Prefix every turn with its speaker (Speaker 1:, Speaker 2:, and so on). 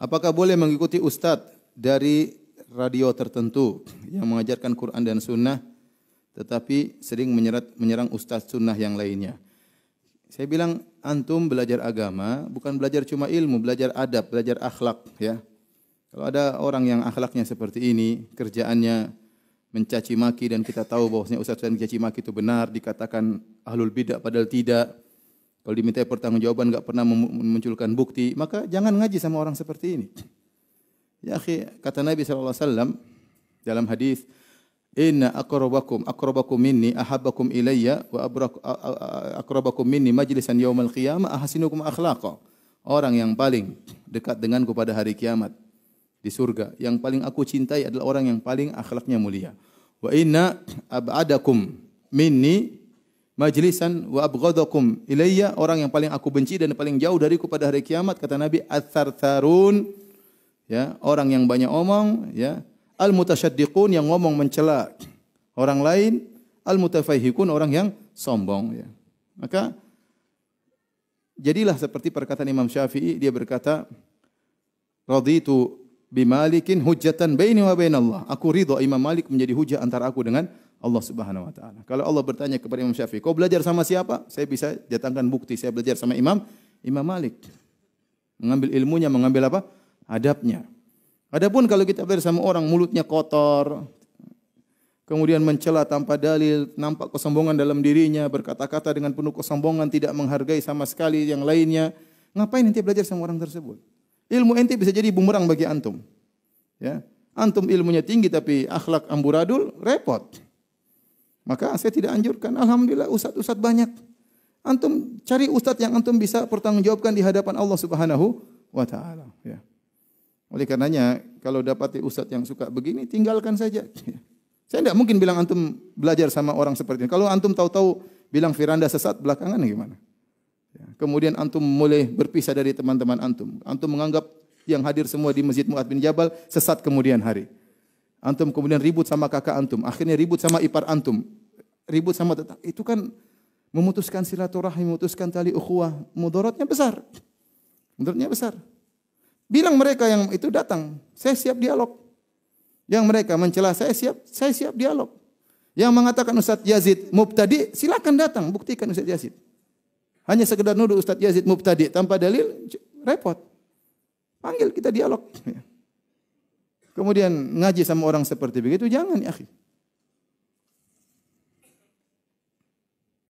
Speaker 1: Apakah boleh mengikuti ustadz dari radio tertentu yang mengajarkan Quran dan Sunnah, tetapi sering menyerang, menyerang ustadz Sunnah yang lainnya? Saya bilang antum belajar agama bukan belajar cuma ilmu, belajar adab, belajar akhlak ya. Kalau ada orang yang akhlaknya seperti ini, kerjaannya mencaci maki dan kita tahu bahwasanya Ustadz yang mencaci maki itu benar dikatakan ahlul bidah padahal tidak. Kalau diminta pertanggungjawaban nggak pernah memunculkan bukti, maka jangan ngaji sama orang seperti ini. Ya akhi, kata Nabi SAW dalam hadis, Inna akrobakum akrobakum minni ahabakum ilayya wa akrobakum minni majlisan yaumil qiyamah ahasinukum akhlaqa. Orang yang paling dekat denganku pada hari kiamat di surga, yang paling aku cintai adalah orang yang paling akhlaknya mulia. Wa inna abadakum minni majlisan wa abghadakum ilayya orang yang paling aku benci dan paling jauh dariku pada hari kiamat kata Nabi atsartharun ya orang yang banyak omong ya al mutasyaddiqun yang ngomong mencela orang lain al orang yang sombong ya maka jadilah seperti perkataan Imam Syafi'i dia berkata raditu bimalikin hujjatan baini wa bainallah aku ridho Imam Malik menjadi hujah antara aku dengan Allah Subhanahu wa taala. Kalau Allah bertanya kepada Imam Syafi'i, "Kau belajar sama siapa?" Saya bisa datangkan bukti saya belajar sama Imam Imam Malik. Mengambil ilmunya, mengambil apa? Adabnya. Adapun kalau kita belajar sama orang mulutnya kotor, kemudian mencela tanpa dalil, nampak kesombongan dalam dirinya, berkata-kata dengan penuh kesombongan, tidak menghargai sama sekali yang lainnya, ngapain nanti belajar sama orang tersebut? Ilmu ente bisa jadi bumerang bagi antum. Ya. Antum ilmunya tinggi tapi akhlak amburadul repot. Maka saya tidak anjurkan. Alhamdulillah ustad-ustad banyak. Antum cari ustad yang antum bisa pertanggungjawabkan di hadapan Allah Subhanahu wa taala, ya. Oleh karenanya, kalau dapati ustadz yang suka begini, tinggalkan saja. Ya. Saya tidak mungkin bilang antum belajar sama orang seperti ini. Kalau antum tahu-tahu bilang Firanda sesat belakangan gimana? Ya. Kemudian antum mulai berpisah dari teman-teman antum. Antum menganggap yang hadir semua di Masjid Mu'ad bin Jabal sesat kemudian hari. Antum kemudian ribut sama kakak antum. Akhirnya ribut sama ipar antum ribut sama tetangga. Itu kan memutuskan silaturahim, memutuskan tali ukhuwah, mudaratnya besar. Mudaratnya besar. Bilang mereka yang itu datang, saya siap dialog. Yang mereka mencela saya siap, saya siap dialog. Yang mengatakan Ustadz Yazid mubtadi, silakan datang buktikan Ustadz Yazid. Hanya sekedar nuduh Ustadz Yazid mubtadi tanpa dalil repot. Panggil kita dialog. Kemudian ngaji sama orang seperti begitu jangan ya, akhi.